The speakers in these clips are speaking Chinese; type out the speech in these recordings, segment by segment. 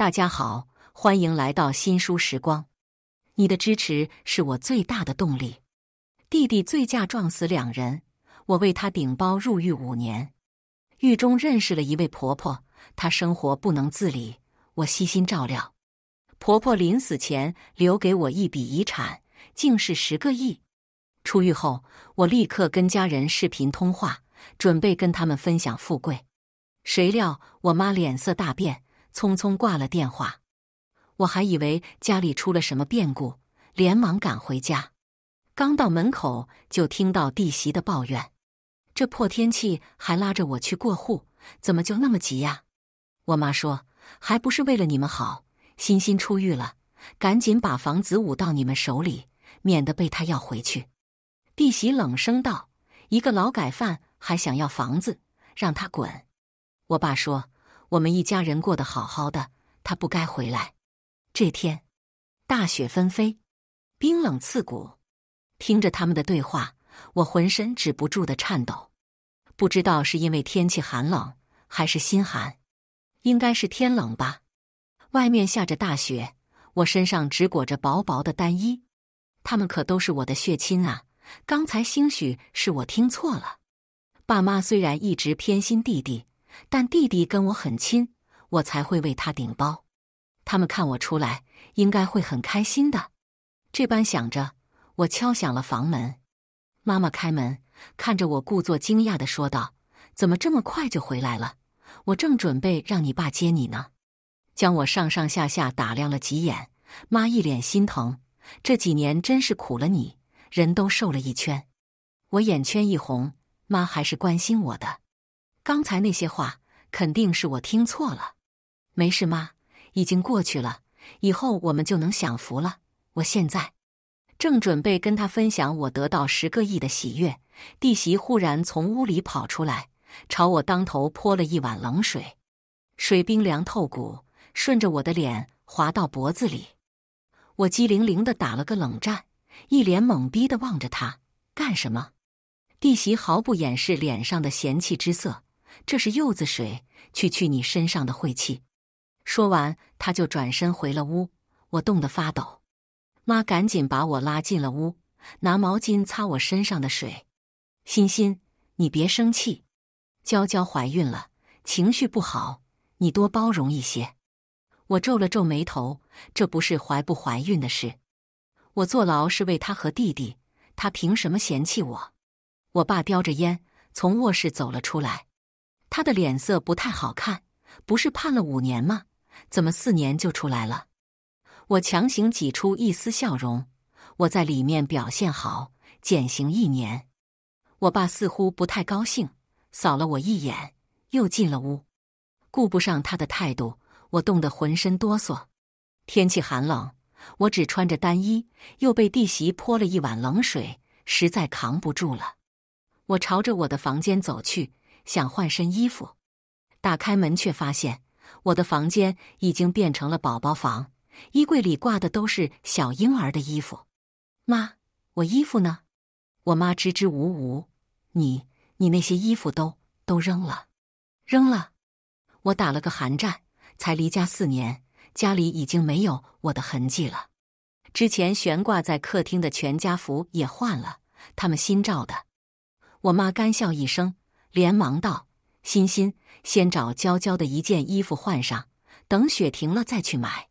大家好，欢迎来到新书时光。你的支持是我最大的动力。弟弟醉驾撞死两人，我为他顶包入狱五年。狱中认识了一位婆婆，她生活不能自理，我悉心照料。婆婆临死前留给我一笔遗产，竟是十个亿。出狱后，我立刻跟家人视频通话，准备跟他们分享富贵。谁料我妈脸色大变。匆匆挂了电话，我还以为家里出了什么变故，连忙赶回家。刚到门口，就听到弟媳的抱怨：“这破天气还拉着我去过户，怎么就那么急呀？”我妈说：“还不是为了你们好，欣欣出狱了，赶紧把房子捂到你们手里，免得被他要回去。”弟媳冷声道：“一个劳改犯还想要房子，让他滚！”我爸说。我们一家人过得好好的，他不该回来。这天大雪纷飞，冰冷刺骨。听着他们的对话，我浑身止不住的颤抖，不知道是因为天气寒冷还是心寒，应该是天冷吧。外面下着大雪，我身上只裹着薄薄的单衣。他们可都是我的血亲啊！刚才兴许是我听错了。爸妈虽然一直偏心弟弟。但弟弟跟我很亲，我才会为他顶包。他们看我出来，应该会很开心的。这般想着，我敲响了房门。妈妈开门，看着我，故作惊讶的说道：“怎么这么快就回来了？我正准备让你爸接你呢。”将我上上下下打量了几眼，妈一脸心疼：“这几年真是苦了你，人都瘦了一圈。”我眼圈一红，妈还是关心我的。刚才那些话肯定是我听错了，没事妈，已经过去了，以后我们就能享福了。我现在正准备跟他分享我得到十个亿的喜悦，弟媳忽然从屋里跑出来，朝我当头泼了一碗冷水，水冰凉透骨，顺着我的脸滑到脖子里，我机灵灵的打了个冷战，一脸懵逼的望着他干什么？弟媳毫不掩饰脸上的嫌弃之色。这是柚子水，去去你身上的晦气。说完，他就转身回了屋。我冻得发抖，妈赶紧把我拉进了屋，拿毛巾擦我身上的水。欣欣，你别生气，娇娇怀孕了，情绪不好，你多包容一些。我皱了皱眉头，这不是怀不怀孕的事，我坐牢是为她和弟弟，她凭什么嫌弃我？我爸叼着烟从卧室走了出来。他的脸色不太好看，不是判了五年吗？怎么四年就出来了？我强行挤出一丝笑容。我在里面表现好，减刑一年。我爸似乎不太高兴，扫了我一眼，又进了屋。顾不上他的态度，我冻得浑身哆嗦。天气寒冷，我只穿着单衣，又被弟媳泼了一碗冷水，实在扛不住了。我朝着我的房间走去。想换身衣服，打开门却发现我的房间已经变成了宝宝房，衣柜里挂的都是小婴儿的衣服。妈，我衣服呢？我妈支支吾吾：“你你那些衣服都都扔了，扔了。”我打了个寒战。才离家四年，家里已经没有我的痕迹了。之前悬挂在客厅的全家福也换了，他们新照的。我妈干笑一声。连忙道：“欣欣，先找娇娇的一件衣服换上，等雪停了再去买。”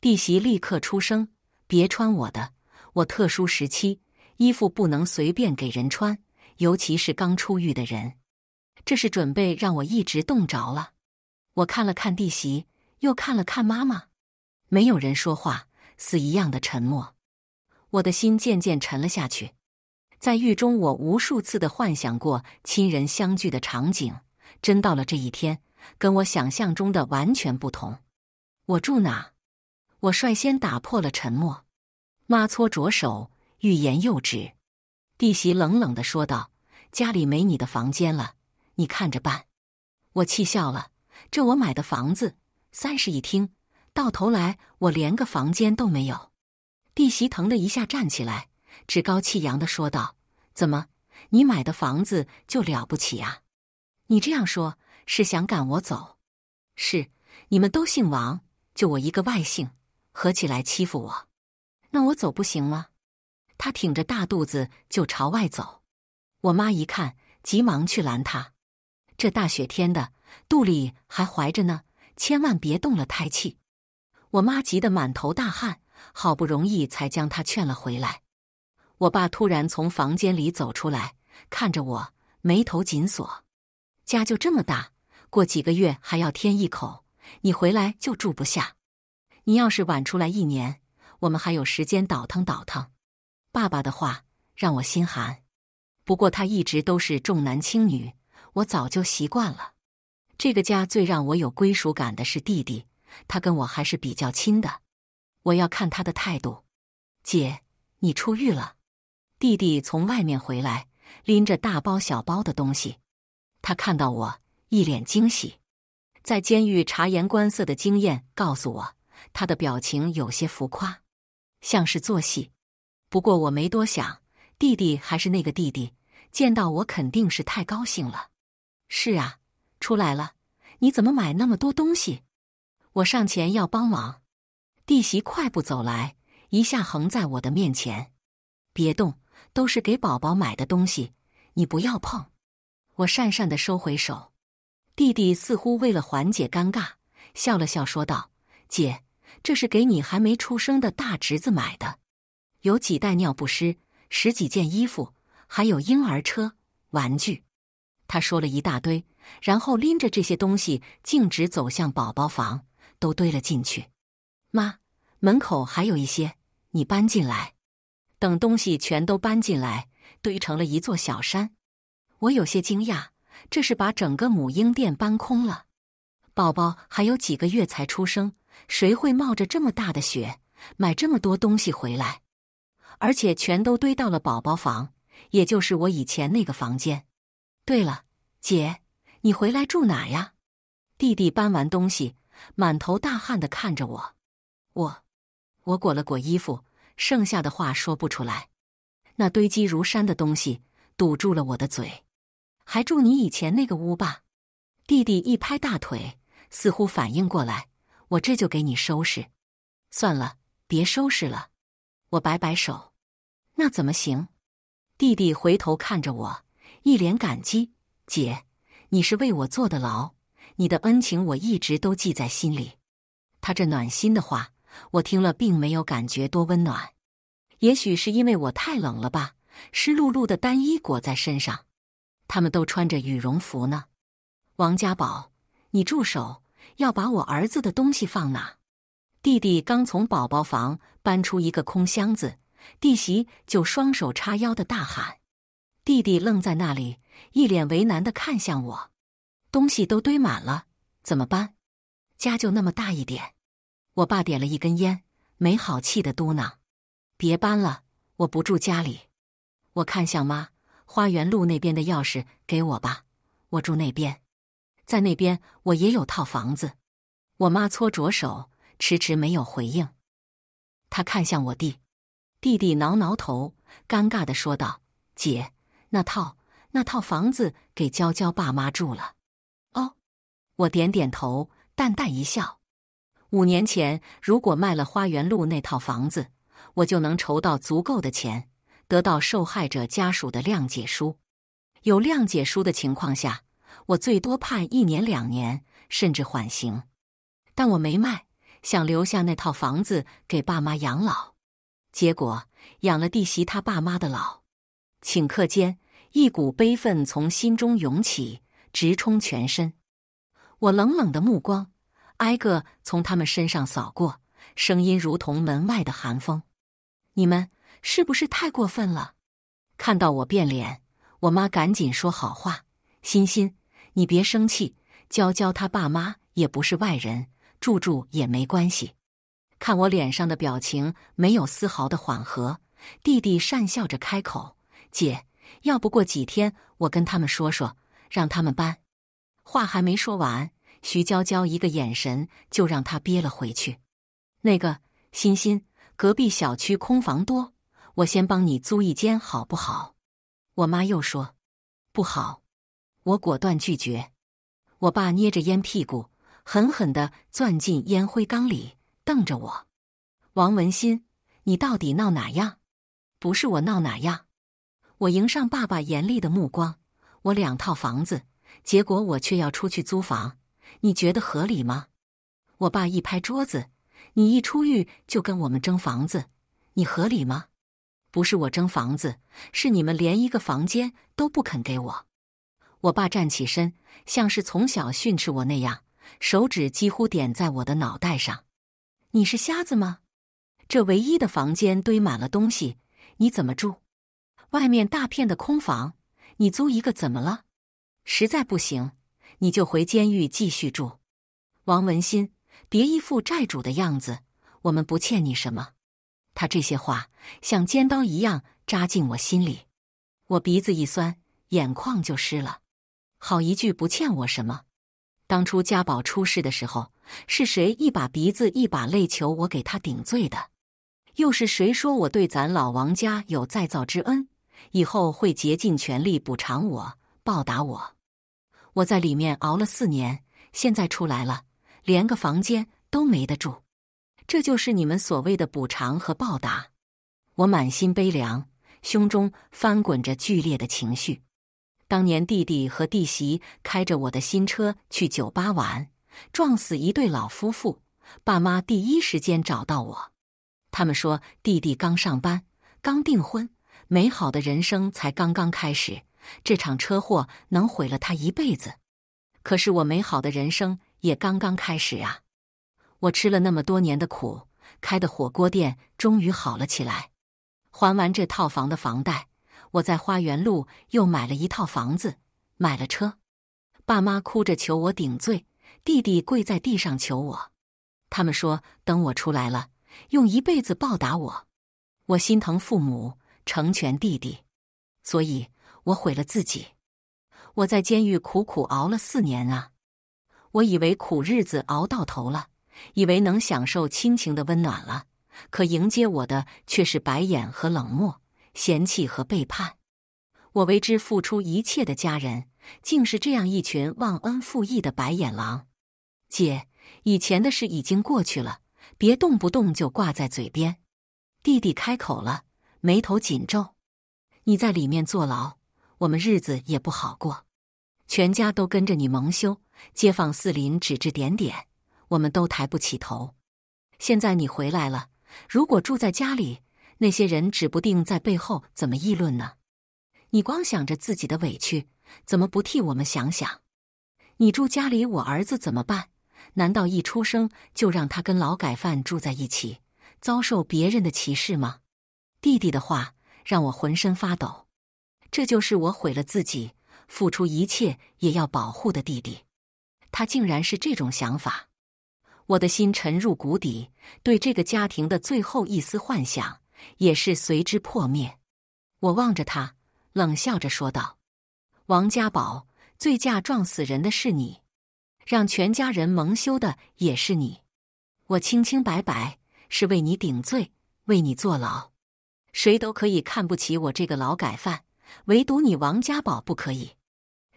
弟媳立刻出声：“别穿我的，我特殊时期衣服不能随便给人穿，尤其是刚出狱的人。这是准备让我一直冻着了。”我看了看弟媳，又看了看妈妈，没有人说话，死一样的沉默。我的心渐渐沉了下去。在狱中，我无数次的幻想过亲人相聚的场景，真到了这一天，跟我想象中的完全不同。我住哪？我率先打破了沉默。妈搓着手，欲言又止。弟媳冷冷的说道：“家里没你的房间了，你看着办。”我气笑了，这我买的房子三室一厅，到头来我连个房间都没有。弟媳疼的一下站起来。趾高气扬的说道：“怎么，你买的房子就了不起啊？你这样说，是想赶我走？是你们都姓王，就我一个外姓，合起来欺负我？那我走不行吗？”他挺着大肚子就朝外走。我妈一看，急忙去拦他。这大雪天的，肚里还怀着呢，千万别动了胎气。我妈急得满头大汗，好不容易才将他劝了回来。我爸突然从房间里走出来，看着我，眉头紧锁。家就这么大，过几个月还要添一口，你回来就住不下。你要是晚出来一年，我们还有时间倒腾倒腾。爸爸的话让我心寒，不过他一直都是重男轻女，我早就习惯了。这个家最让我有归属感的是弟弟，他跟我还是比较亲的。我要看他的态度。姐，你出狱了。弟弟从外面回来，拎着大包小包的东西。他看到我，一脸惊喜。在监狱察言观色的经验告诉我，他的表情有些浮夸，像是做戏。不过我没多想，弟弟还是那个弟弟，见到我肯定是太高兴了。是啊，出来了，你怎么买那么多东西？我上前要帮忙，弟媳快步走来，一下横在我的面前，别动。都是给宝宝买的东西，你不要碰。我讪讪的收回手。弟弟似乎为了缓解尴尬，笑了笑，说道：“姐，这是给你还没出生的大侄子买的，有几袋尿不湿，十几件衣服，还有婴儿车、玩具。”他说了一大堆，然后拎着这些东西径直走向宝宝房，都堆了进去。妈，门口还有一些，你搬进来。等东西全都搬进来，堆成了一座小山。我有些惊讶，这是把整个母婴店搬空了。宝宝还有几个月才出生，谁会冒着这么大的雪买这么多东西回来？而且全都堆到了宝宝房，也就是我以前那个房间。对了，姐，你回来住哪呀？弟弟搬完东西，满头大汗的看着我。我，我裹了裹衣服。剩下的话说不出来，那堆积如山的东西堵住了我的嘴。还住你以前那个屋吧？弟弟一拍大腿，似乎反应过来，我这就给你收拾。算了，别收拾了。我摆摆手，那怎么行？弟弟回头看着我，一脸感激：“姐，你是为我坐的牢，你的恩情我一直都记在心里。”他这暖心的话。我听了，并没有感觉多温暖，也许是因为我太冷了吧，湿漉漉的单衣裹在身上。他们都穿着羽绒服呢。王家宝，你住手！要把我儿子的东西放哪？弟弟刚从宝宝房搬出一个空箱子，弟媳就双手叉腰的大喊。弟弟愣在那里，一脸为难的看向我。东西都堆满了，怎么搬？家就那么大一点。我爸点了一根烟，没好气的嘟囔：“别搬了，我不住家里。”我看向妈，花园路那边的钥匙给我吧，我住那边，在那边我也有套房子。我妈搓着手，迟迟没有回应。他看向我弟，弟弟挠挠头，尴尬的说道：“姐，那套那套房子给娇娇爸妈住了。”哦，我点点头，淡淡一笑。五年前，如果卖了花园路那套房子，我就能筹到足够的钱，得到受害者家属的谅解书。有谅解书的情况下，我最多判一年、两年，甚至缓刑。但我没卖，想留下那套房子给爸妈养老。结果养了弟媳他爸妈的老，顷刻间一股悲愤从心中涌起，直冲全身。我冷冷的目光。挨个从他们身上扫过，声音如同门外的寒风。你们是不是太过分了？看到我变脸，我妈赶紧说好话：“欣欣，你别生气，娇娇她爸妈也不是外人，住住也没关系。”看我脸上的表情没有丝毫的缓和，弟弟讪笑着开口：“姐，要不过几天，我跟他们说说，让他们搬。”话还没说完。徐娇娇一个眼神就让她憋了回去。那个欣欣，隔壁小区空房多，我先帮你租一间好不好？我妈又说不好，我果断拒绝。我爸捏着烟屁股，狠狠的攥进烟灰缸里，瞪着我：“王文新，你到底闹哪样？不是我闹哪样。”我迎上爸爸严厉的目光。我两套房子，结果我却要出去租房。你觉得合理吗？我爸一拍桌子：“你一出狱就跟我们争房子，你合理吗？不是我争房子，是你们连一个房间都不肯给我。”我爸站起身，像是从小训斥我那样，手指几乎点在我的脑袋上：“你是瞎子吗？这唯一的房间堆满了东西，你怎么住？外面大片的空房，你租一个怎么了？实在不行。”你就回监狱继续住，王文新，别一副债主的样子，我们不欠你什么。他这些话像尖刀一样扎进我心里，我鼻子一酸，眼眶就湿了。好一句不欠我什么，当初家宝出事的时候，是谁一把鼻子一把泪求我给他顶罪的？又是谁说我对咱老王家有再造之恩，以后会竭尽全力补偿我、报答我？我在里面熬了四年，现在出来了，连个房间都没得住，这就是你们所谓的补偿和报答？我满心悲凉，胸中翻滚着剧烈的情绪。当年弟弟和弟媳开着我的新车去酒吧玩，撞死一对老夫妇，爸妈第一时间找到我，他们说弟弟刚上班，刚订婚，美好的人生才刚刚开始。这场车祸能毁了他一辈子，可是我美好的人生也刚刚开始啊！我吃了那么多年的苦，开的火锅店终于好了起来。还完这套房的房贷，我在花园路又买了一套房子，买了车。爸妈哭着求我顶罪，弟弟跪在地上求我。他们说等我出来了，用一辈子报答我。我心疼父母，成全弟弟，所以。我毁了自己，我在监狱苦苦熬了四年啊！我以为苦日子熬到头了，以为能享受亲情的温暖了，可迎接我的却是白眼和冷漠、嫌弃和背叛。我为之付出一切的家人，竟是这样一群忘恩负义的白眼狼！姐，以前的事已经过去了，别动不动就挂在嘴边。弟弟开口了，眉头紧皱：“你在里面坐牢？”我们日子也不好过，全家都跟着你蒙羞，街坊四邻指指点点，我们都抬不起头。现在你回来了，如果住在家里，那些人指不定在背后怎么议论呢？你光想着自己的委屈，怎么不替我们想想？你住家里，我儿子怎么办？难道一出生就让他跟劳改犯住在一起，遭受别人的歧视吗？弟弟的话让我浑身发抖。这就是我毁了自己，付出一切也要保护的弟弟，他竟然是这种想法！我的心沉入谷底，对这个家庭的最后一丝幻想也是随之破灭。我望着他，冷笑着说道：“王家宝，醉驾撞死人的是你，让全家人蒙羞的也是你。我清清白白，是为你顶罪，为你坐牢。谁都可以看不起我这个劳改犯。”唯独你王家宝不可以！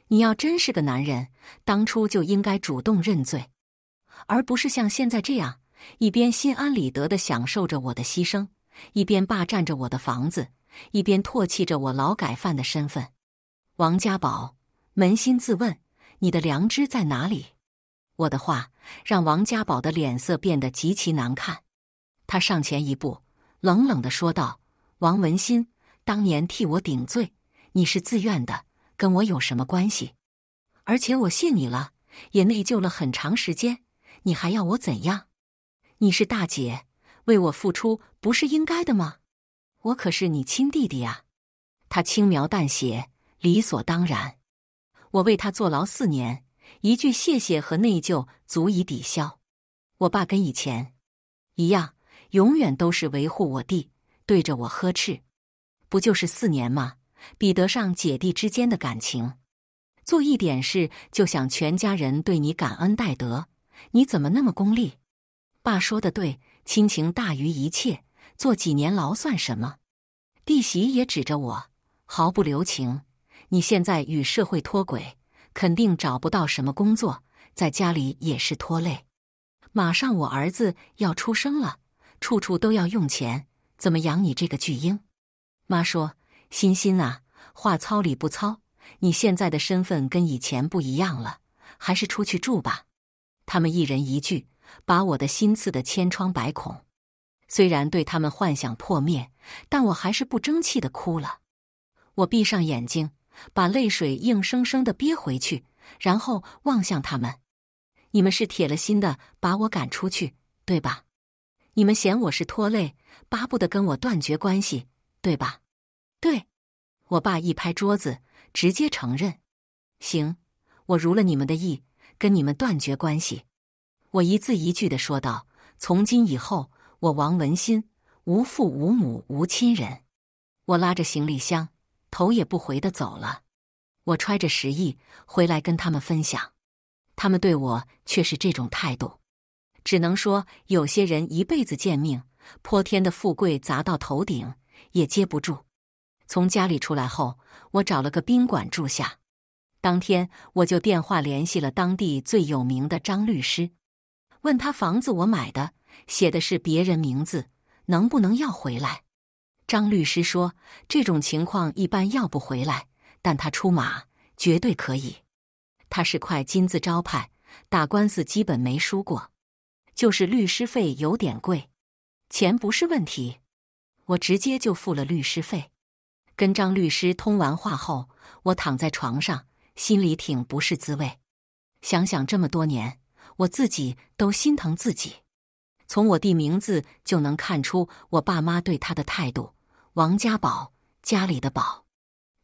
你要真是个男人，当初就应该主动认罪，而不是像现在这样，一边心安理得的享受着我的牺牲，一边霸占着我的房子，一边唾弃着我劳改犯的身份。王家宝，扪心自问，你的良知在哪里？我的话让王家宝的脸色变得极其难看，他上前一步，冷冷的说道：“王文新，当年替我顶罪。”你是自愿的，跟我有什么关系？而且我信你了，也内疚了很长时间，你还要我怎样？你是大姐，为我付出不是应该的吗？我可是你亲弟弟呀！他轻描淡写，理所当然。我为他坐牢四年，一句谢谢和内疚足以抵消。我爸跟以前一样，永远都是维护我弟，对着我呵斥。不就是四年吗？比得上姐弟之间的感情，做一点事就想全家人对你感恩戴德，你怎么那么功利？爸说的对，亲情大于一切，做几年牢算什么？弟媳也指着我，毫不留情。你现在与社会脱轨，肯定找不到什么工作，在家里也是拖累。马上我儿子要出生了，处处都要用钱，怎么养你这个巨婴？妈说。欣欣啊，话糙理不糙，你现在的身份跟以前不一样了，还是出去住吧。他们一人一句，把我的心刺得千疮百孔。虽然对他们幻想破灭，但我还是不争气的哭了。我闭上眼睛，把泪水硬生生的憋回去，然后望向他们。你们是铁了心的把我赶出去，对吧？你们嫌我是拖累，巴不得跟我断绝关系，对吧？对，我爸一拍桌子，直接承认。行，我如了你们的意，跟你们断绝关系。我一字一句的说道：“从今以后，我王文新无父无母无亲人。”我拉着行李箱，头也不回的走了。我揣着十亿回来跟他们分享，他们对我却是这种态度。只能说，有些人一辈子贱命，泼天的富贵砸到头顶也接不住。从家里出来后，我找了个宾馆住下。当天我就电话联系了当地最有名的张律师，问他房子我买的，写的是别人名字，能不能要回来？张律师说这种情况一般要不回来，但他出马绝对可以。他是块金字招牌，打官司基本没输过，就是律师费有点贵，钱不是问题，我直接就付了律师费。跟张律师通完话后，我躺在床上，心里挺不是滋味。想想这么多年，我自己都心疼自己。从我弟名字就能看出我爸妈对他的态度——王家宝，家里的宝。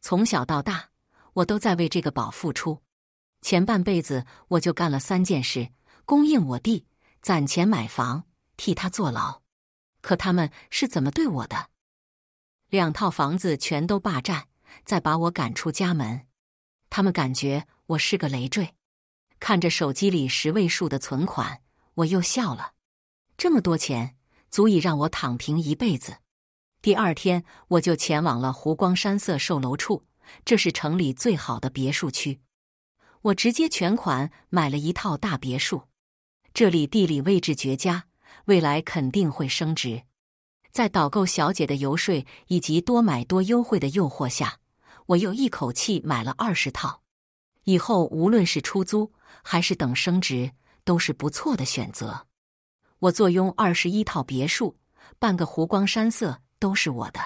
从小到大，我都在为这个宝付出。前半辈子，我就干了三件事：供应我弟，攒钱买房，替他坐牢。可他们是怎么对我的？两套房子全都霸占，再把我赶出家门，他们感觉我是个累赘。看着手机里十位数的存款，我又笑了。这么多钱，足以让我躺平一辈子。第二天，我就前往了湖光山色售楼处，这是城里最好的别墅区。我直接全款买了一套大别墅，这里地理位置绝佳，未来肯定会升值。在导购小姐的游说以及多买多优惠的诱惑下，我又一口气买了二十套。以后无论是出租还是等升值，都是不错的选择。我坐拥二十一套别墅，半个湖光山色都是我的。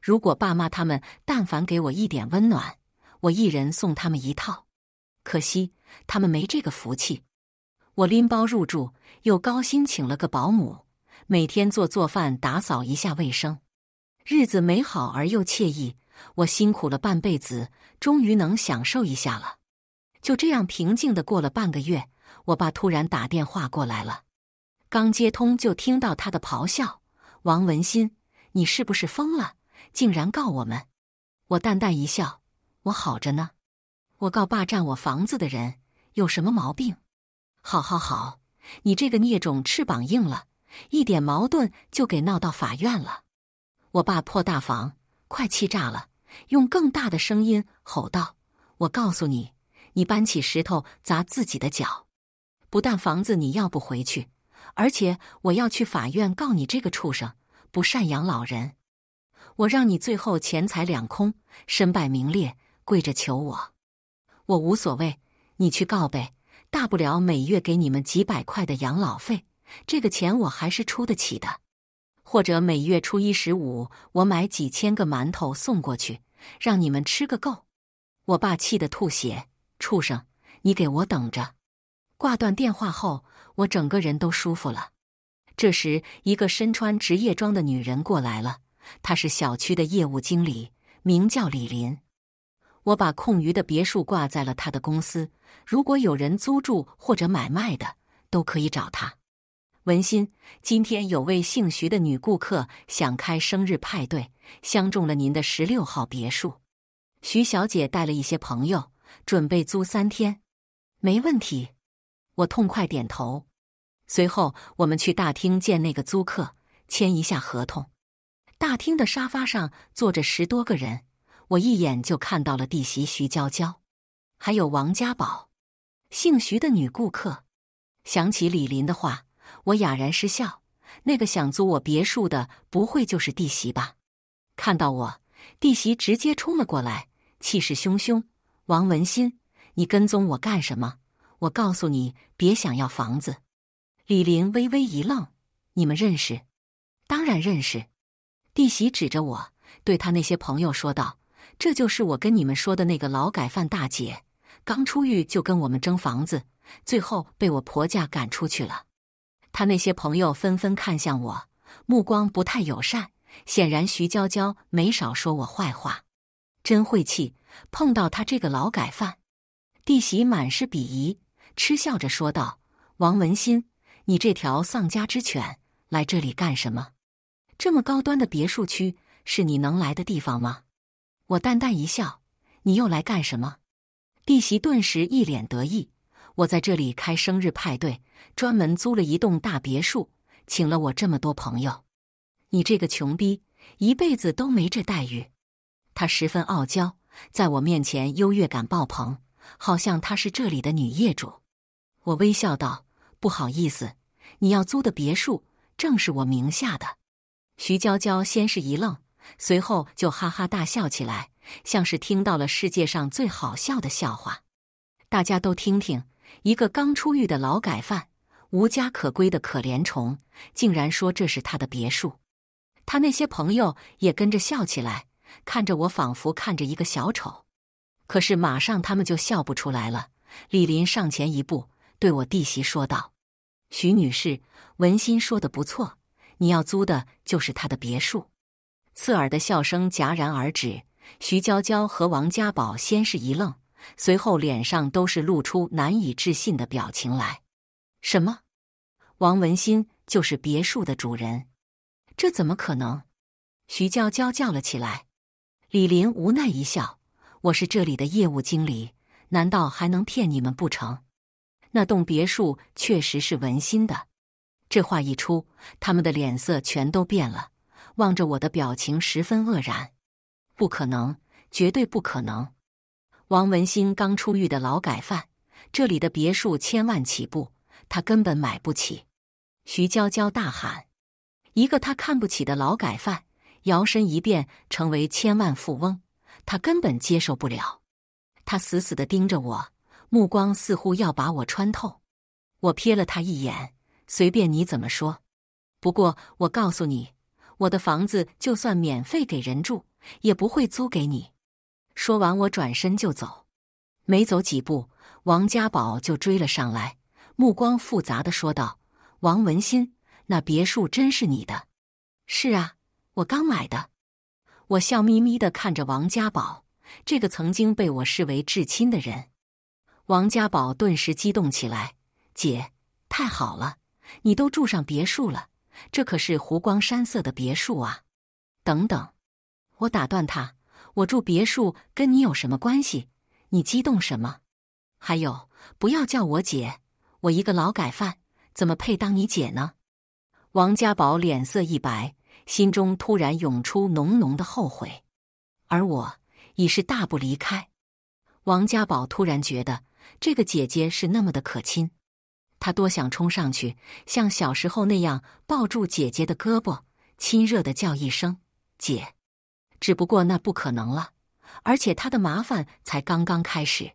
如果爸妈他们但凡给我一点温暖，我一人送他们一套。可惜他们没这个福气。我拎包入住，又高薪请了个保姆。每天做做饭，打扫一下卫生，日子美好而又惬意。我辛苦了半辈子，终于能享受一下了。就这样平静的过了半个月，我爸突然打电话过来了，刚接通就听到他的咆哮：“王文新，你是不是疯了？竟然告我们！”我淡淡一笑：“我好着呢，我告霸占我房子的人有什么毛病？好好好，你这个孽种，翅膀硬了。”一点矛盾就给闹到法院了，我爸破大防，快气炸了，用更大的声音吼道：“我告诉你，你搬起石头砸自己的脚，不但房子你要不回去，而且我要去法院告你这个畜生不赡养老人，我让你最后钱财两空，身败名裂，跪着求我，我无所谓，你去告呗，大不了每月给你们几百块的养老费。”这个钱我还是出得起的，或者每月初一、十五，我买几千个馒头送过去，让你们吃个够。我爸气得吐血，畜生，你给我等着！挂断电话后，我整个人都舒服了。这时，一个身穿职业装的女人过来了，她是小区的业务经理，名叫李林。我把空余的别墅挂在了他的公司，如果有人租住或者买卖的，都可以找他。文心，今天有位姓徐的女顾客想开生日派对，相中了您的十六号别墅。徐小姐带了一些朋友，准备租三天，没问题。我痛快点头。随后，我们去大厅见那个租客，签一下合同。大厅的沙发上坐着十多个人，我一眼就看到了弟媳徐娇娇，还有王家宝，姓徐的女顾客。想起李林的话。我哑然失笑，那个想租我别墅的不会就是弟媳吧？看到我，弟媳直接冲了过来，气势汹汹：“王文新，你跟踪我干什么？我告诉你，别想要房子！”李林微微一愣：“你们认识？”“当然认识。”弟媳指着我，对他那些朋友说道：“这就是我跟你们说的那个劳改犯大姐，刚出狱就跟我们争房子，最后被我婆家赶出去了。”他那些朋友纷纷看向我，目光不太友善。显然，徐娇娇没少说我坏话，真晦气，碰到他这个劳改犯。弟媳满是鄙夷，嗤笑着说道：“王文新，你这条丧家之犬来这里干什么？这么高端的别墅区是你能来的地方吗？”我淡淡一笑：“你又来干什么？”弟媳顿时一脸得意。我在这里开生日派对，专门租了一栋大别墅，请了我这么多朋友。你这个穷逼，一辈子都没这待遇。她十分傲娇，在我面前优越感爆棚，好像她是这里的女业主。我微笑道：“不好意思，你要租的别墅正是我名下的。”徐娇娇先是一愣，随后就哈哈大笑起来，像是听到了世界上最好笑的笑话。大家都听听。一个刚出狱的劳改犯，无家可归的可怜虫，竟然说这是他的别墅。他那些朋友也跟着笑起来，看着我仿佛看着一个小丑。可是马上他们就笑不出来了。李林上前一步，对我弟媳说道：“徐女士，文心说的不错，你要租的就是他的别墅。”刺耳的笑声戛然而止。徐娇娇和王家宝先是一愣。随后，脸上都是露出难以置信的表情来。什么？王文新就是别墅的主人？这怎么可能？徐娇娇叫了起来。李林无奈一笑：“我是这里的业务经理，难道还能骗你们不成？”那栋别墅确实是文新的。这话一出，他们的脸色全都变了，望着我的表情十分愕然：“不可能，绝对不可能！”王文新刚出狱的劳改犯，这里的别墅千万起步，他根本买不起。徐娇娇大喊：“一个他看不起的劳改犯，摇身一变成为千万富翁，他根本接受不了。”他死死的盯着我，目光似乎要把我穿透。我瞥了他一眼，随便你怎么说。不过我告诉你，我的房子就算免费给人住，也不会租给你。说完，我转身就走，没走几步，王家宝就追了上来，目光复杂的说道：“王文新，那别墅真是你的？”“是啊，我刚买的。”我笑眯眯的看着王家宝，这个曾经被我视为至亲的人。王家宝顿时激动起来：“姐，太好了，你都住上别墅了，这可是湖光山色的别墅啊！”等等，我打断他。我住别墅跟你有什么关系？你激动什么？还有，不要叫我姐，我一个劳改犯，怎么配当你姐呢？王家宝脸色一白，心中突然涌出浓浓的后悔。而我已是大步离开。王家宝突然觉得这个姐姐是那么的可亲，他多想冲上去，像小时候那样抱住姐姐的胳膊，亲热的叫一声“姐”。只不过那不可能了，而且他的麻烦才刚刚开始。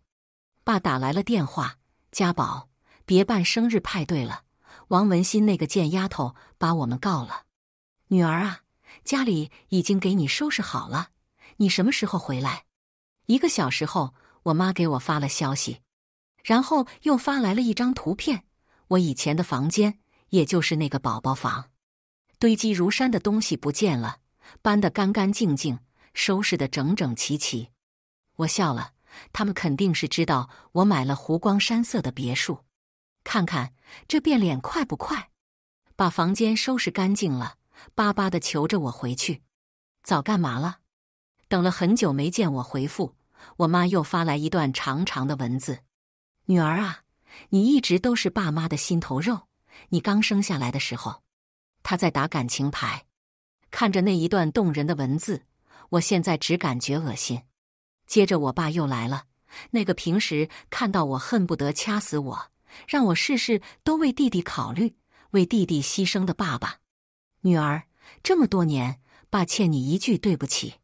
爸打来了电话，家宝，别办生日派对了。王文新那个贱丫头把我们告了。女儿啊，家里已经给你收拾好了。你什么时候回来？一个小时后，我妈给我发了消息，然后又发来了一张图片。我以前的房间，也就是那个宝宝房，堆积如山的东西不见了。搬得干干净净，收拾得整整齐齐，我笑了。他们肯定是知道我买了湖光山色的别墅。看看这变脸快不快？把房间收拾干净了，巴巴的求着我回去。早干嘛了？等了很久没见我回复，我妈又发来一段长长的文字：“女儿啊，你一直都是爸妈的心头肉。你刚生下来的时候，他在打感情牌。”看着那一段动人的文字，我现在只感觉恶心。接着，我爸又来了，那个平时看到我恨不得掐死我，让我事事都为弟弟考虑、为弟弟牺牲的爸爸。女儿，这么多年，爸欠你一句对不起。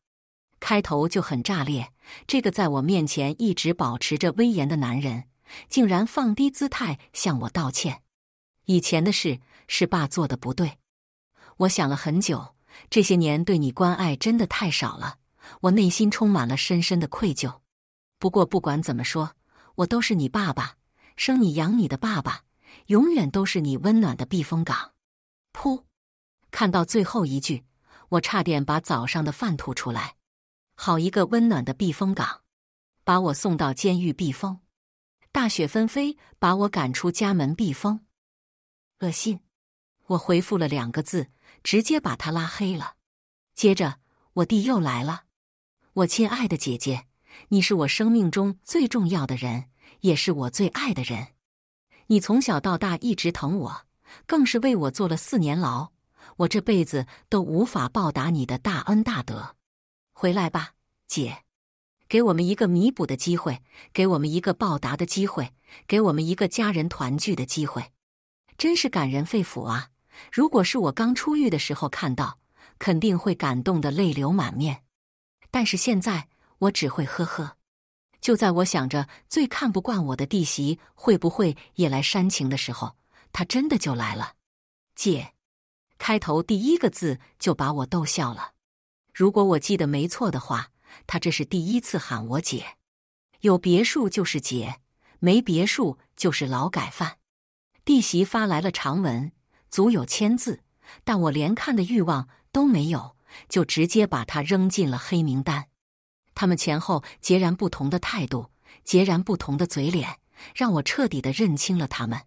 开头就很炸裂，这个在我面前一直保持着威严的男人，竟然放低姿态向我道歉。以前的事是爸做的不对，我想了很久。这些年对你关爱真的太少了，我内心充满了深深的愧疚。不过不管怎么说，我都是你爸爸，生你养你的爸爸，永远都是你温暖的避风港。噗！看到最后一句，我差点把早上的饭吐出来。好一个温暖的避风港，把我送到监狱避风。大雪纷飞，把我赶出家门避风。恶心！我回复了两个字。直接把他拉黑了。接着，我弟又来了：“我亲爱的姐姐，你是我生命中最重要的人，也是我最爱的人。你从小到大一直疼我，更是为我坐了四年牢。我这辈子都无法报答你的大恩大德。回来吧，姐，给我们一个弥补的机会，给我们一个报答的机会，给我们一个家人团聚的机会。真是感人肺腑啊！”如果是我刚出狱的时候看到，肯定会感动的泪流满面。但是现在我只会呵呵。就在我想着最看不惯我的弟媳会不会也来煽情的时候，她真的就来了。姐，开头第一个字就把我逗笑了。如果我记得没错的话，她这是第一次喊我姐。有别墅就是姐，没别墅就是劳改犯。弟媳发来了长文。足有千字，但我连看的欲望都没有，就直接把他扔进了黑名单。他们前后截然不同的态度，截然不同的嘴脸，让我彻底的认清了他们。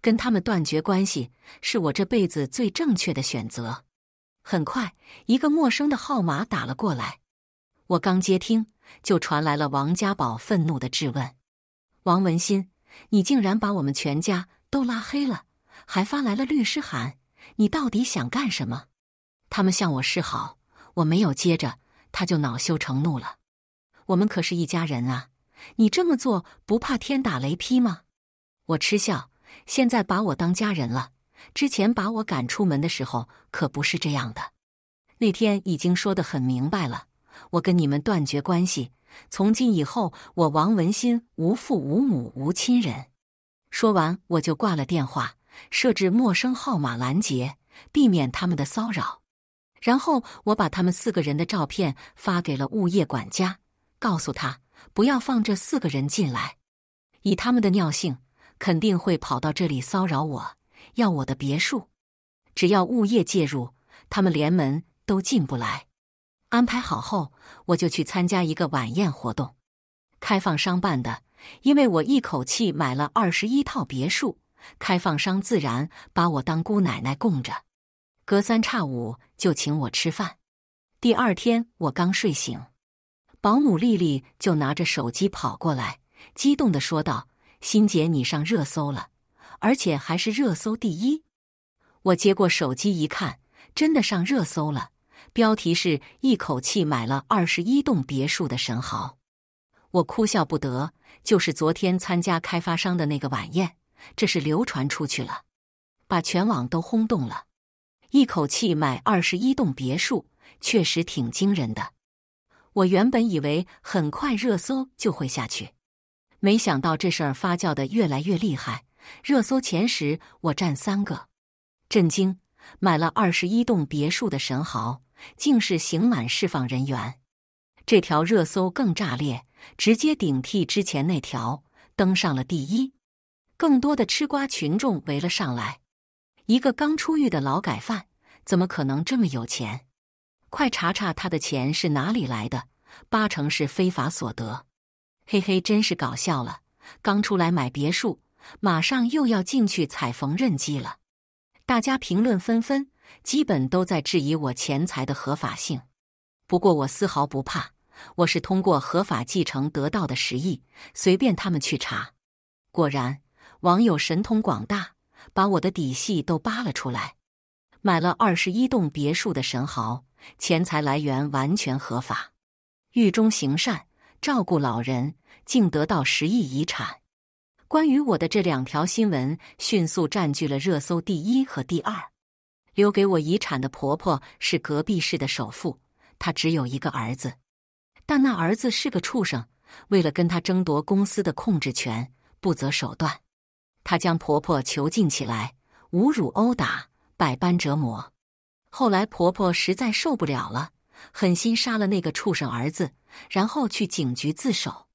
跟他们断绝关系是我这辈子最正确的选择。很快，一个陌生的号码打了过来，我刚接听，就传来了王家宝愤怒的质问：“王文新，你竟然把我们全家都拉黑了！”还发来了律师函，你到底想干什么？他们向我示好，我没有接着，他就恼羞成怒了。我们可是一家人啊，你这么做不怕天打雷劈吗？我嗤笑，现在把我当家人了，之前把我赶出门的时候可不是这样的。那天已经说得很明白了，我跟你们断绝关系，从今以后我王文新无父无母无亲人。说完，我就挂了电话。设置陌生号码拦截，避免他们的骚扰。然后我把他们四个人的照片发给了物业管家，告诉他不要放这四个人进来。以他们的尿性，肯定会跑到这里骚扰我，要我的别墅。只要物业介入，他们连门都进不来。安排好后，我就去参加一个晚宴活动，开放商办的，因为我一口气买了二十一套别墅。开放商自然把我当姑奶奶供着，隔三差五就请我吃饭。第二天我刚睡醒，保姆丽丽就拿着手机跑过来，激动的说道：“欣姐，你上热搜了，而且还是热搜第一！”我接过手机一看，真的上热搜了，标题是一口气买了二十一栋别墅的神豪。我哭笑不得，就是昨天参加开发商的那个晚宴。这是流传出去了，把全网都轰动了。一口气买二十一栋别墅，确实挺惊人的。我原本以为很快热搜就会下去，没想到这事儿发酵的越来越厉害。热搜前十，我占三个。震惊！买了二十一栋别墅的神豪，竟是刑满释放人员。这条热搜更炸裂，直接顶替之前那条，登上了第一。更多的吃瓜群众围了上来。一个刚出狱的劳改犯，怎么可能这么有钱？快查查他的钱是哪里来的，八成是非法所得。嘿嘿，真是搞笑了。刚出来买别墅，马上又要进去踩缝纫机了。大家评论纷纷，基本都在质疑我钱财的合法性。不过我丝毫不怕，我是通过合法继承得到的十亿，随便他们去查。果然。网友神通广大，把我的底细都扒了出来。买了二十一栋别墅的神豪，钱财来源完全合法。狱中行善，照顾老人，竟得到十亿遗产。关于我的这两条新闻，迅速占据了热搜第一和第二。留给我遗产的婆婆是隔壁市的首富，她只有一个儿子，但那儿子是个畜生，为了跟他争夺公司的控制权，不择手段。她将婆婆囚禁起来，侮辱、殴打、百般折磨。后来婆婆实在受不了了，狠心杀了那个畜生儿子，然后去警局自首。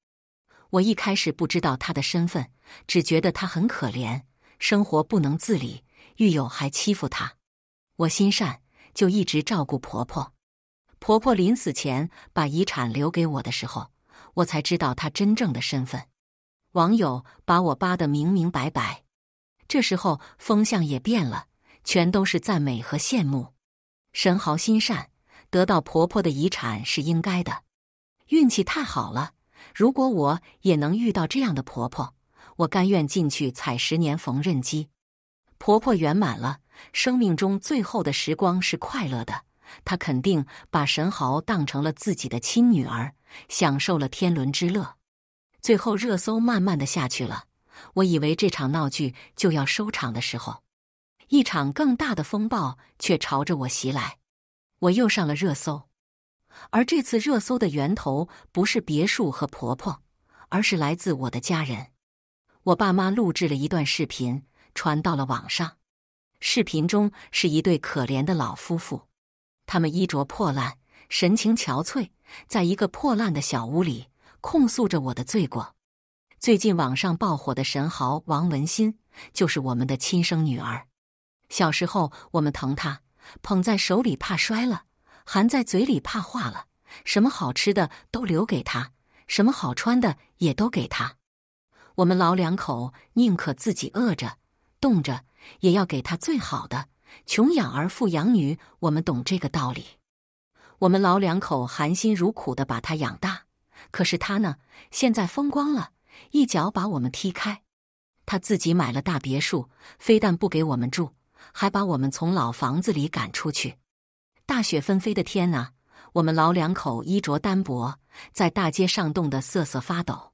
我一开始不知道她的身份，只觉得她很可怜，生活不能自理，狱友还欺负她。我心善，就一直照顾婆婆。婆婆临死前把遗产留给我的时候，我才知道她真正的身份。网友把我扒得明明白白，这时候风向也变了，全都是赞美和羡慕。神豪心善，得到婆婆的遗产是应该的，运气太好了。如果我也能遇到这样的婆婆，我甘愿进去踩十年缝纫机。婆婆圆满了，生命中最后的时光是快乐的，她肯定把神豪当成了自己的亲女儿，享受了天伦之乐。最后热搜慢慢的下去了，我以为这场闹剧就要收场的时候，一场更大的风暴却朝着我袭来，我又上了热搜，而这次热搜的源头不是别墅和婆婆，而是来自我的家人。我爸妈录制了一段视频，传到了网上。视频中是一对可怜的老夫妇，他们衣着破烂，神情憔悴，在一个破烂的小屋里。控诉着我的罪过。最近网上爆火的神豪王文新，就是我们的亲生女儿。小时候，我们疼她，捧在手里怕摔了，含在嘴里怕化了。什么好吃的都留给她，什么好穿的也都给她。我们老两口宁可自己饿着、冻着，也要给她最好的。穷养儿，富养女，我们懂这个道理。我们老两口含辛茹苦的把她养大。可是他呢，现在风光了，一脚把我们踢开。他自己买了大别墅，非但不给我们住，还把我们从老房子里赶出去。大雪纷飞的天啊，我们老两口衣着单薄，在大街上冻得瑟瑟发抖。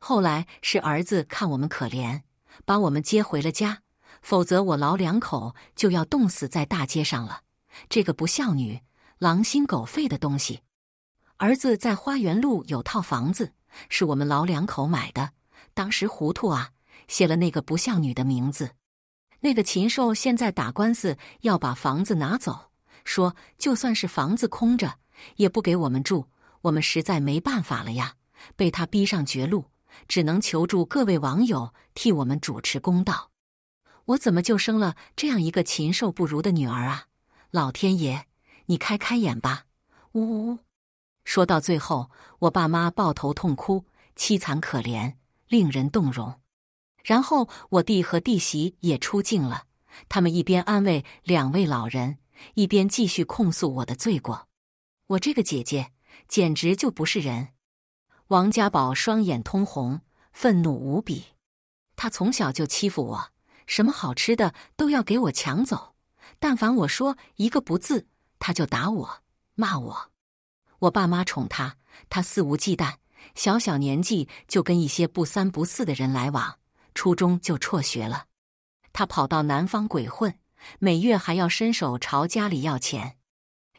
后来是儿子看我们可怜，把我们接回了家，否则我老两口就要冻死在大街上了。这个不孝女，狼心狗肺的东西！儿子在花园路有套房子，是我们老两口买的。当时糊涂啊，写了那个不孝女的名字。那个禽兽现在打官司要把房子拿走，说就算是房子空着，也不给我们住。我们实在没办法了呀，被他逼上绝路，只能求助各位网友替我们主持公道。我怎么就生了这样一个禽兽不如的女儿啊！老天爷，你开开眼吧！呜呜。说到最后，我爸妈抱头痛哭，凄惨可怜，令人动容。然后我弟和弟媳也出镜了，他们一边安慰两位老人，一边继续控诉我的罪过。我这个姐姐简直就不是人！王家宝双眼通红，愤怒无比。他从小就欺负我，什么好吃的都要给我抢走，但凡我说一个不字，他就打我、骂我。我爸妈宠他，他肆无忌惮，小小年纪就跟一些不三不四的人来往，初中就辍学了。他跑到南方鬼混，每月还要伸手朝家里要钱。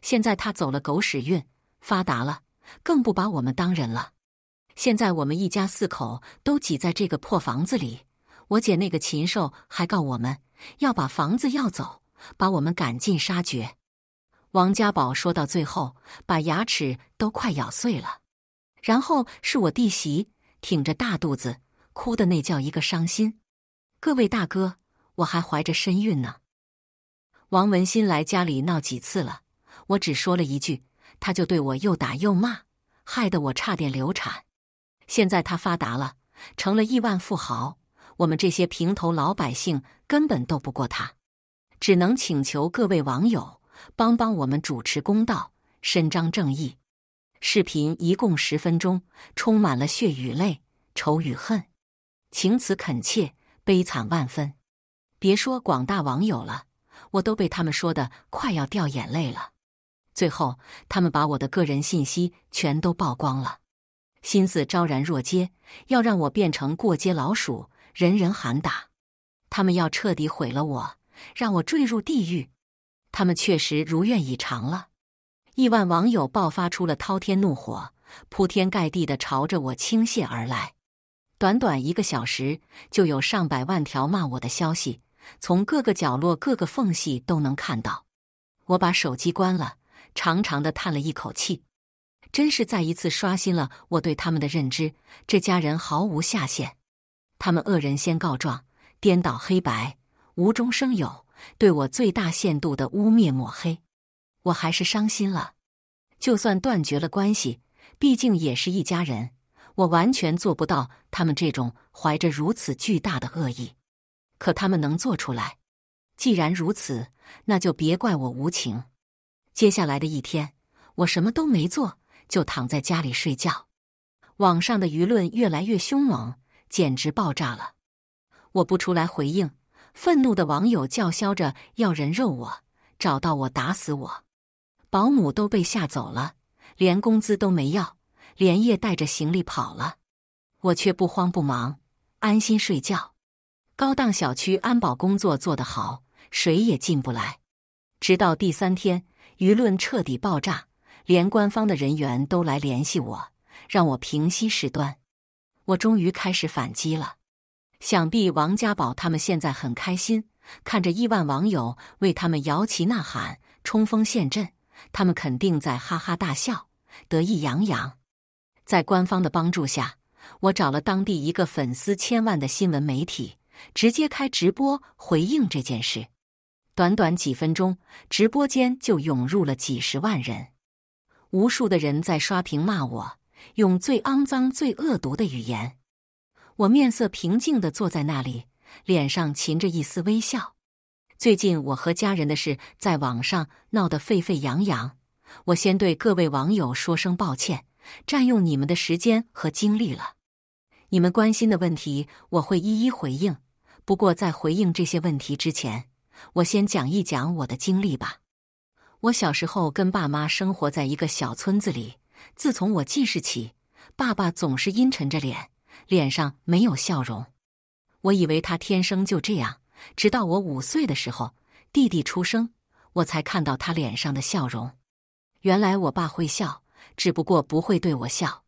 现在他走了狗屎运，发达了，更不把我们当人了。现在我们一家四口都挤在这个破房子里，我姐那个禽兽还告我们要把房子要走，把我们赶尽杀绝。王家宝说到最后，把牙齿都快咬碎了。然后是我弟媳，挺着大肚子，哭的那叫一个伤心。各位大哥，我还怀着身孕呢。王文新来家里闹几次了，我只说了一句，他就对我又打又骂，害得我差点流产。现在他发达了，成了亿万富豪，我们这些平头老百姓根本斗不过他，只能请求各位网友。帮帮我们主持公道，伸张正义。视频一共十分钟，充满了血与泪，仇与恨，情辞恳切，悲惨万分。别说广大网友了，我都被他们说的快要掉眼泪了。最后，他们把我的个人信息全都曝光了，心思昭然若揭，要让我变成过街老鼠，人人喊打。他们要彻底毁了我，让我坠入地狱。他们确实如愿以偿了，亿万网友爆发出了滔天怒火，铺天盖地的朝着我倾泻而来。短短一个小时，就有上百万条骂我的消息，从各个角落、各个缝隙都能看到。我把手机关了，长长的叹了一口气，真是再一次刷新了我对他们的认知。这家人毫无下限，他们恶人先告状，颠倒黑白，无中生有。对我最大限度的污蔑抹黑，我还是伤心了。就算断绝了关系，毕竟也是一家人，我完全做不到他们这种怀着如此巨大的恶意。可他们能做出来，既然如此，那就别怪我无情。接下来的一天，我什么都没做，就躺在家里睡觉。网上的舆论越来越凶猛，简直爆炸了。我不出来回应。愤怒的网友叫嚣着要人肉我，找到我打死我，保姆都被吓走了，连工资都没要，连夜带着行李跑了。我却不慌不忙，安心睡觉。高档小区安保工作做得好，谁也进不来。直到第三天，舆论彻底爆炸，连官方的人员都来联系我，让我平息事端。我终于开始反击了。想必王家宝他们现在很开心，看着亿万网友为他们摇旗呐喊、冲锋陷阵，他们肯定在哈哈大笑、得意洋洋。在官方的帮助下，我找了当地一个粉丝千万的新闻媒体，直接开直播回应这件事。短短几分钟，直播间就涌入了几十万人，无数的人在刷屏骂我，用最肮脏、最恶毒的语言。我面色平静地坐在那里，脸上噙着一丝微笑。最近我和家人的事在网上闹得沸沸扬扬，我先对各位网友说声抱歉，占用你们的时间和精力了。你们关心的问题我会一一回应。不过在回应这些问题之前，我先讲一讲我的经历吧。我小时候跟爸妈生活在一个小村子里，自从我记事起，爸爸总是阴沉着脸。脸上没有笑容，我以为他天生就这样。直到我五岁的时候，弟弟出生，我才看到他脸上的笑容。原来我爸会笑，只不过不会对我笑，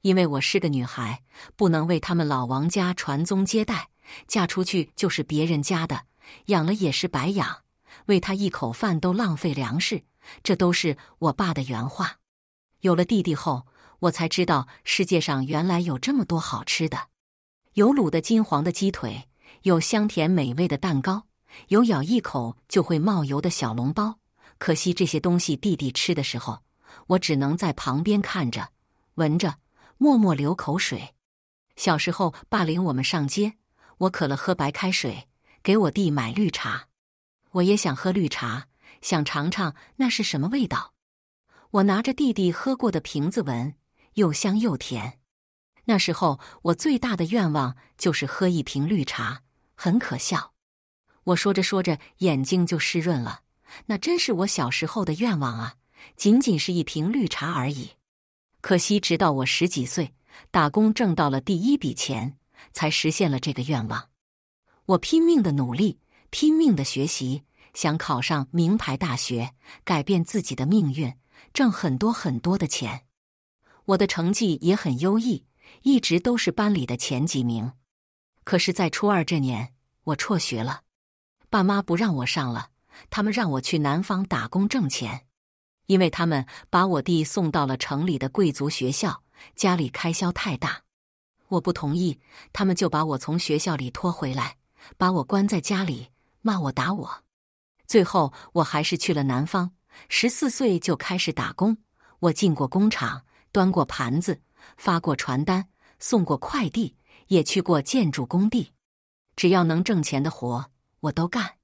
因为我是个女孩，不能为他们老王家传宗接代，嫁出去就是别人家的，养了也是白养，为他一口饭都浪费粮食。这都是我爸的原话。有了弟弟后。我才知道世界上原来有这么多好吃的，有卤的金黄的鸡腿，有香甜美味的蛋糕，有咬一口就会冒油的小笼包。可惜这些东西弟弟吃的时候，我只能在旁边看着、闻着，默默流口水。小时候霸凌我们上街，我渴了喝白开水，给我弟买绿茶，我也想喝绿茶，想尝尝那是什么味道。我拿着弟弟喝过的瓶子闻。又香又甜。那时候我最大的愿望就是喝一瓶绿茶，很可笑。我说着说着，眼睛就湿润了。那真是我小时候的愿望啊，仅仅是一瓶绿茶而已。可惜，直到我十几岁，打工挣到了第一笔钱，才实现了这个愿望。我拼命的努力，拼命的学习，想考上名牌大学，改变自己的命运，挣很多很多的钱。我的成绩也很优异，一直都是班里的前几名。可是，在初二这年，我辍学了。爸妈不让我上了，他们让我去南方打工挣钱，因为他们把我弟送到了城里的贵族学校，家里开销太大。我不同意，他们就把我从学校里拖回来，把我关在家里，骂我打我。最后，我还是去了南方。十四岁就开始打工，我进过工厂。端过盘子，发过传单，送过快递，也去过建筑工地，只要能挣钱的活我都干。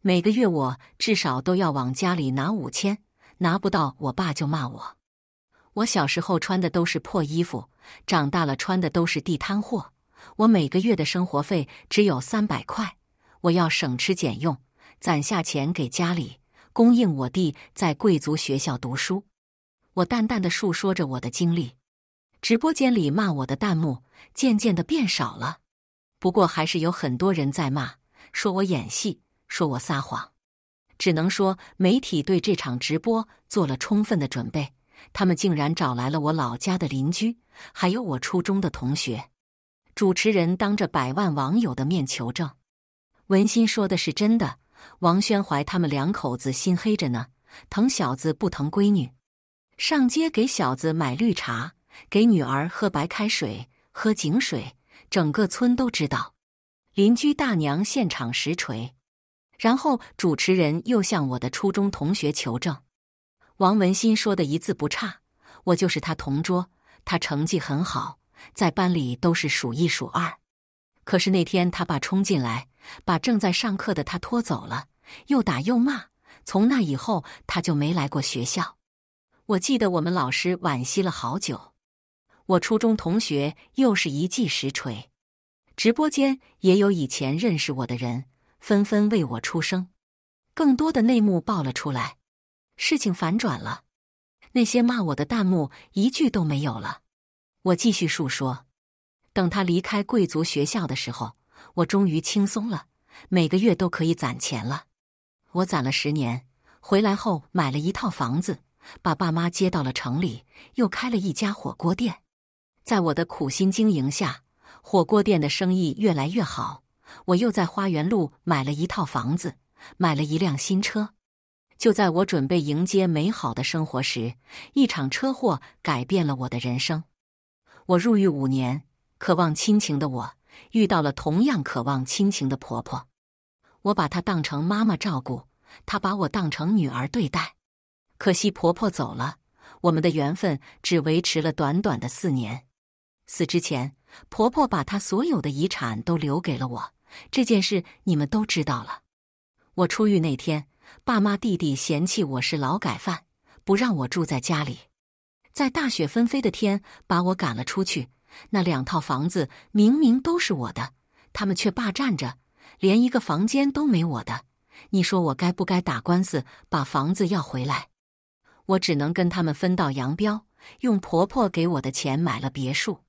每个月我至少都要往家里拿五千，拿不到我爸就骂我。我小时候穿的都是破衣服，长大了穿的都是地摊货。我每个月的生活费只有三百块，我要省吃俭用，攒下钱给家里供应我弟在贵族学校读书。我淡淡的述说着我的经历，直播间里骂我的弹幕渐渐的变少了，不过还是有很多人在骂，说我演戏，说我撒谎。只能说媒体对这场直播做了充分的准备，他们竟然找来了我老家的邻居，还有我初中的同学。主持人当着百万网友的面求证，文心说的是真的。王宣怀他们两口子心黑着呢，疼小子不疼闺女。上街给小子买绿茶，给女儿喝白开水、喝井水，整个村都知道。邻居大娘现场实锤，然后主持人又向我的初中同学求证，王文新说的一字不差。我就是他同桌，他成绩很好，在班里都是数一数二。可是那天他爸冲进来，把正在上课的他拖走了，又打又骂。从那以后，他就没来过学校。我记得我们老师惋惜了好久。我初中同学又是一记实锤，直播间也有以前认识我的人纷纷为我出声。更多的内幕爆了出来，事情反转了。那些骂我的弹幕一句都没有了。我继续述说：等他离开贵族学校的时候，我终于轻松了，每个月都可以攒钱了。我攒了十年，回来后买了一套房子。把爸妈接到了城里，又开了一家火锅店。在我的苦心经营下，火锅店的生意越来越好。我又在花园路买了一套房子，买了一辆新车。就在我准备迎接美好的生活时，一场车祸改变了我的人生。我入狱五年，渴望亲情的我遇到了同样渴望亲情的婆婆。我把她当成妈妈照顾，她把我当成女儿对待。可惜婆婆走了，我们的缘分只维持了短短的四年。死之前，婆婆把她所有的遗产都留给了我。这件事你们都知道了。我出狱那天，爸妈、弟弟嫌弃我是劳改犯，不让我住在家里，在大雪纷飞的天把我赶了出去。那两套房子明明都是我的，他们却霸占着，连一个房间都没我的。你说我该不该打官司把房子要回来？我只能跟他们分道扬镳，用婆婆给我的钱买了别墅。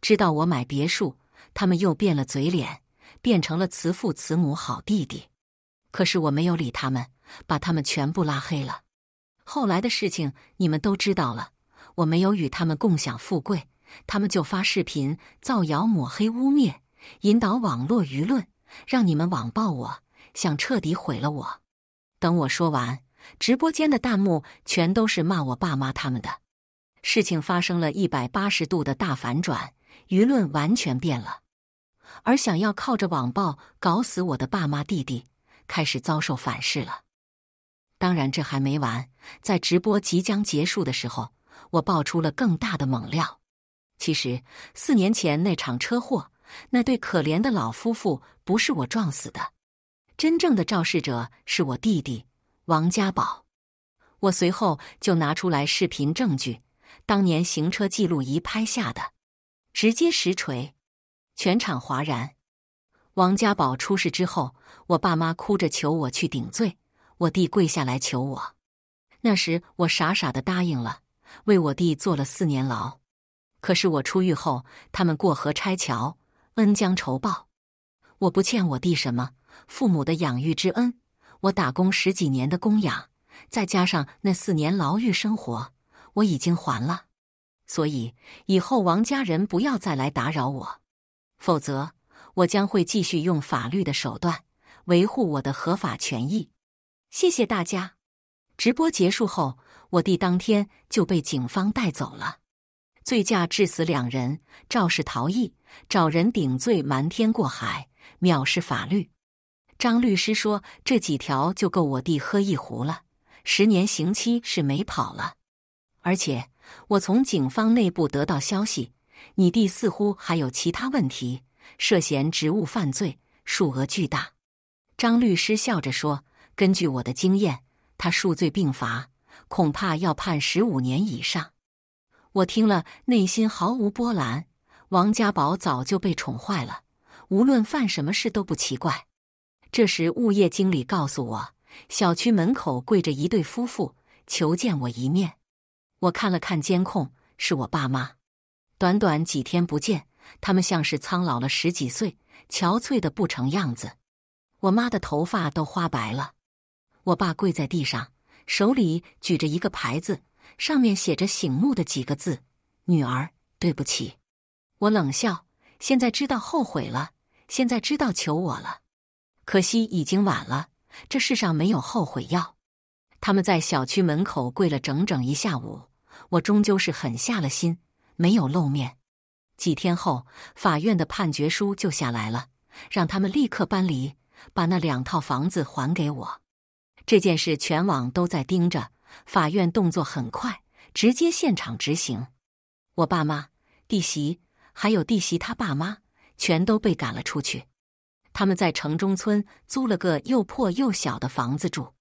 知道我买别墅，他们又变了嘴脸，变成了慈父慈母、好弟弟。可是我没有理他们，把他们全部拉黑了。后来的事情你们都知道了。我没有与他们共享富贵，他们就发视频造谣、抹黑、污蔑，引导网络舆论，让你们网暴我，想彻底毁了我。等我说完。直播间的弹幕全都是骂我爸妈他们的，事情发生了一百八十度的大反转，舆论完全变了。而想要靠着网暴搞死我的爸妈弟弟，开始遭受反噬了。当然，这还没完，在直播即将结束的时候，我爆出了更大的猛料。其实，四年前那场车祸，那对可怜的老夫妇不是我撞死的，真正的肇事者是我弟弟。王家宝，我随后就拿出来视频证据，当年行车记录仪拍下的，直接实锤，全场哗然。王家宝出事之后，我爸妈哭着求我去顶罪，我弟跪下来求我，那时我傻傻的答应了，为我弟坐了四年牢。可是我出狱后，他们过河拆桥，恩将仇报。我不欠我弟什么，父母的养育之恩。我打工十几年的供养，再加上那四年牢狱生活，我已经还了。所以以后王家人不要再来打扰我，否则我将会继续用法律的手段维护我的合法权益。谢谢大家。直播结束后，我弟当天就被警方带走了。醉驾致死两人，肇事逃逸，找人顶罪，瞒天过海，藐视法律。张律师说：“这几条就够我弟喝一壶了，十年刑期是没跑了。而且我从警方内部得到消息，你弟似乎还有其他问题，涉嫌职务犯罪，数额巨大。”张律师笑着说：“根据我的经验，他数罪并罚，恐怕要判十五年以上。”我听了，内心毫无波澜。王家宝早就被宠坏了，无论犯什么事都不奇怪。这时，物业经理告诉我，小区门口跪着一对夫妇，求见我一面。我看了看监控，是我爸妈。短短几天不见，他们像是苍老了十几岁，憔悴的不成样子。我妈的头发都花白了。我爸跪在地上，手里举着一个牌子，上面写着醒目的几个字：“女儿，对不起。”我冷笑，现在知道后悔了，现在知道求我了。可惜已经晚了，这世上没有后悔药。他们在小区门口跪了整整一下午，我终究是狠下了心，没有露面。几天后，法院的判决书就下来了，让他们立刻搬离，把那两套房子还给我。这件事全网都在盯着，法院动作很快，直接现场执行。我爸妈、弟媳还有弟媳他爸妈全都被赶了出去。他们在城中村租了个又破又小的房子住，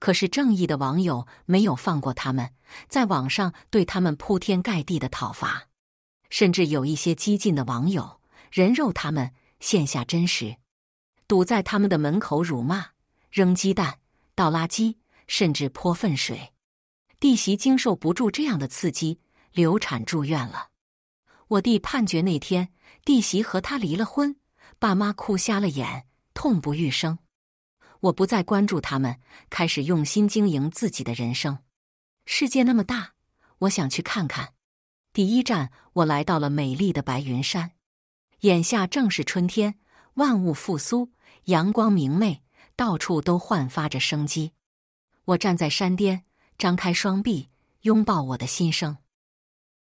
可是正义的网友没有放过他们，在网上对他们铺天盖地的讨伐，甚至有一些激进的网友人肉他们，线下真实堵在他们的门口辱骂、扔鸡蛋、倒垃圾，甚至泼粪水。弟媳经受不住这样的刺激，流产住院了。我弟判决那天，弟媳和他离了婚。爸妈哭瞎了眼，痛不欲生。我不再关注他们，开始用心经营自己的人生。世界那么大，我想去看看。第一站，我来到了美丽的白云山。眼下正是春天，万物复苏，阳光明媚，到处都焕发着生机。我站在山巅，张开双臂，拥抱我的新生。